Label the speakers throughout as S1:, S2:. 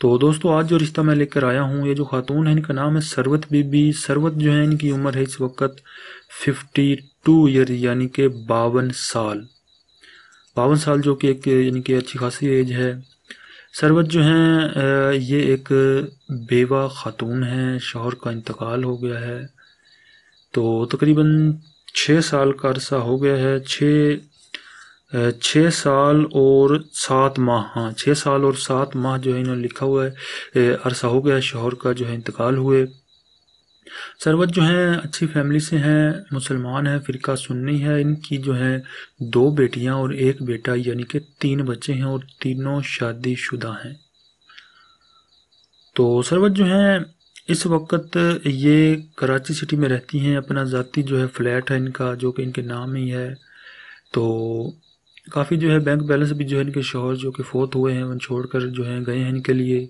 S1: तो दोस्तों आज जो रिश्ता मैं लेकर आया हूँ ये जो खातून है इनका नाम है सरवत बीबी सरवत जो है इनकी उम्र है इस वक्त फिफ्टी टू ईयर यानी कि बावन साल बावन साल जो कि एक यानी कि अच्छी खासी एज है सरवत जो है ये एक बेवा खातून है शोहर का इंतकाल हो गया है तो तकरीबन छः साल का अरसा हो गया है छः छः साल और सात माह हाँ छः साल और सात माह जो है इन्होंने लिखा हुआ है अरसा हो गया शोहर का जो है इंतकाल हुए सरवत जो हैं अच्छी फैमिली से हैं मुसलमान हैं फ़िरका सुन्नी है इनकी जो है दो बेटियां और एक बेटा यानी कि तीन बच्चे हैं और तीनों शादीशुदा हैं तो सरवत जो हैं इस वक्त ये कराची सिटी में रहती हैं अपना ज़ाती जो है फ्लैट है इनका जो कि इनके नाम ही है तो काफ़ी जो है बैंक बैलेंस भी जो है इनके शोहर जो कि फोत हुए हैं छोड़ कर जो है गए हैं इनके लिए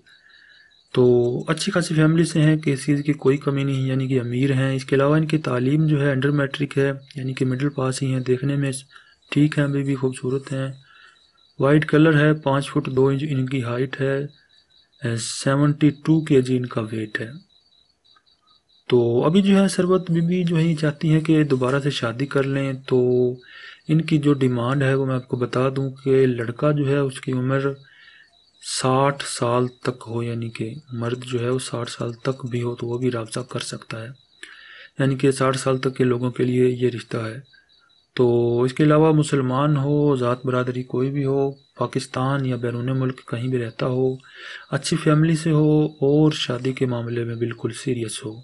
S1: तो अच्छी खासी फैमिली से हैं कि इस चीज़ की कोई कमी नहीं यानी कि अमीर हैं इसके अलावा इनकी तालीम जो है अंडर मैट्रिक है यानी कि मिडिल पास ही हैं देखने में ठीक हैं अभी भी खूबसूरत हैं वाइट कलर है पाँच फुट दो इंच इनकी हाइट है सेवेंटी टू के जी इनका वेट है तो अभी जो है सरबत बीबी जो है ये चाहती है कि दोबारा से शादी कर लें तो इनकी जो डिमांड है वो मैं आपको बता दूं कि लड़का जो है उसकी उम्र साठ साल तक हो यानी कि मर्द जो है वो साठ साल तक भी हो तो वो भी रबा कर सकता है यानी कि साठ साल तक के लोगों के लिए ये रिश्ता है तो इसके अलावा मुसलमान हो ज़ात बरदरी कोई भी हो पाकिस्तान या बैरून मुल्क कहीं भी रहता हो अच्छी फैमिली से हो और शादी के मामले में बिल्कुल सीरियस हो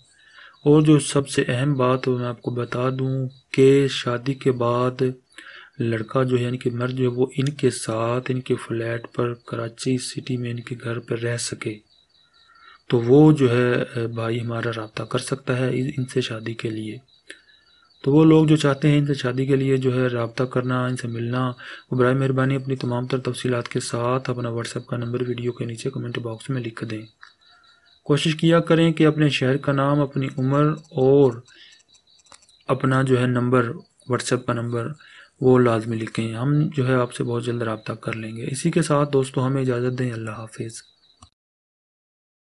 S1: और जो सबसे अहम बात वो मैं आपको बता दूं कि शादी के बाद लड़का जो है यानी कि मर्द जो है वो इनके साथ इनके फ्लैट पर कराची सिटी में इनके घर पर रह सके तो वो जो है भाई हमारा रबता कर सकता है इनसे शादी के लिए तो वो लोग जो चाहते हैं इनसे शादी के लिए जो है रबता करना इनसे मिलना वो बर मेहरबानी अपनी तमाम तर तफसीत के साथ अपना व्हाट्सएप का नंबर वीडियो के नीचे कमेंट बॉक्स में लिख दें कोशिश किया करें कि अपने शहर का नाम अपनी उम्र और अपना जो है नंबर व्हाट्सएप का नंबर वो लाजमी लिखें हम जो है आपसे बहुत जल्द रबता कर लेंगे इसी के साथ दोस्तों हमें इजाज़त दें अल्लाह हाफिज़